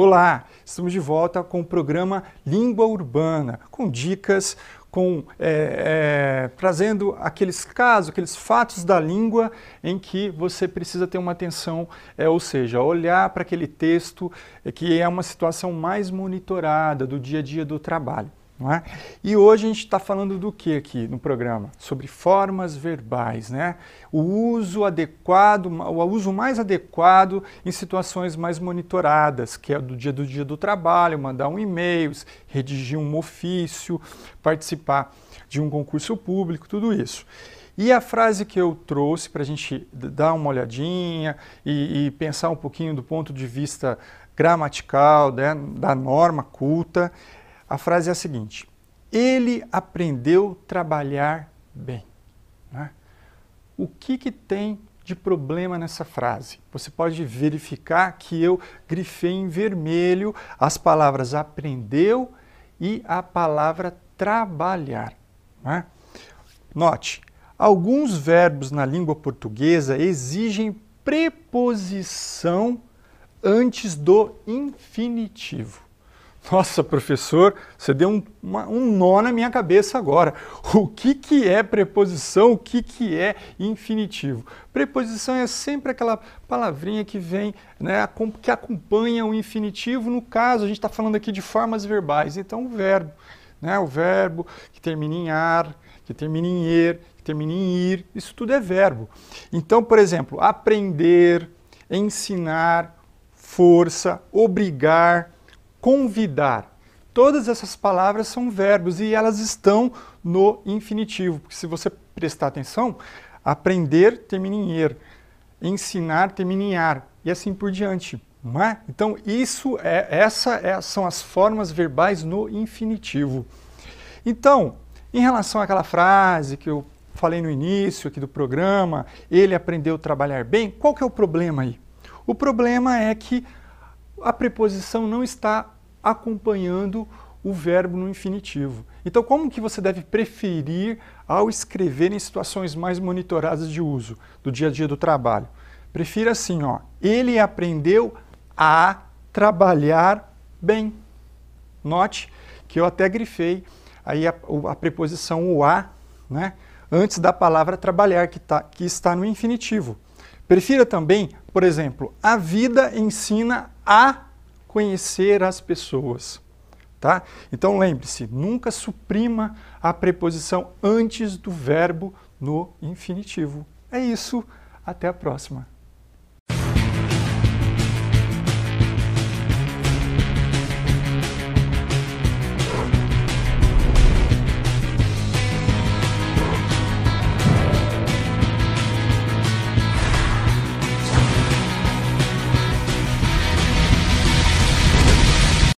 Olá, estamos de volta com o programa Língua Urbana, com dicas, com é, é, trazendo aqueles casos, aqueles fatos da língua em que você precisa ter uma atenção, é, ou seja, olhar para aquele texto que é uma situação mais monitorada do dia a dia do trabalho. Não é? E hoje a gente está falando do que aqui no programa? Sobre formas verbais, né? O uso adequado, o uso mais adequado em situações mais monitoradas, que é do dia do dia do trabalho, mandar um e-mail, redigir um ofício, participar de um concurso público, tudo isso. E a frase que eu trouxe para a gente dar uma olhadinha e, e, pensar um pouquinho do ponto de vista gramatical né, da norma culta a frase é a seguinte: ele aprendeu trabalhar bem. Né? O que, que tem de problema nessa frase. Você pode verificar que eu grifei em vermelho as palavras aprendeu e a palavra trabalhar. Né? Note, alguns verbos na língua portuguesa exigem preposição antes do infinitivo. Nossa, professor, você deu um, uma, um, nó na minha cabeça agora. O que, que é preposição? O que, que é infinitivo? Preposição é sempre aquela palavrinha que vem, né, que acompanha o infinitivo. No caso, a gente está falando aqui de formas verbais. Então, o verbo, né, o verbo que termina em ar, que termina em er, que termina em ir, isso tudo é verbo. Então, por exemplo, aprender, ensinar, força, obrigar, convidar. Todas essas palavras são verbos e elas estão no infinitivo, porque se você prestar atenção, aprender termina em er, ensinar termina em ar e assim por diante. Não é? Então, isso é, essa é, são as formas verbais no infinitivo. Então, em relação àquela frase que eu falei no início aqui do programa, ele aprendeu a trabalhar bem, qual que é o problema aí? O problema é que a preposição não está acompanhando o verbo no infinitivo. Então, como que você deve preferir ao escrever em situações mais monitoradas de uso do dia a dia do trabalho? Prefira assim, ó. Ele aprendeu a trabalhar bem. Note que eu até grifei aí a, a preposição o a, né? Antes da palavra trabalhar que, tá, que está no infinitivo. Prefira também por exemplo, a vida ensina a conhecer as pessoas. Tá? Então lembre-se, nunca suprima a preposição antes do verbo no infinitivo. É isso, até a próxima.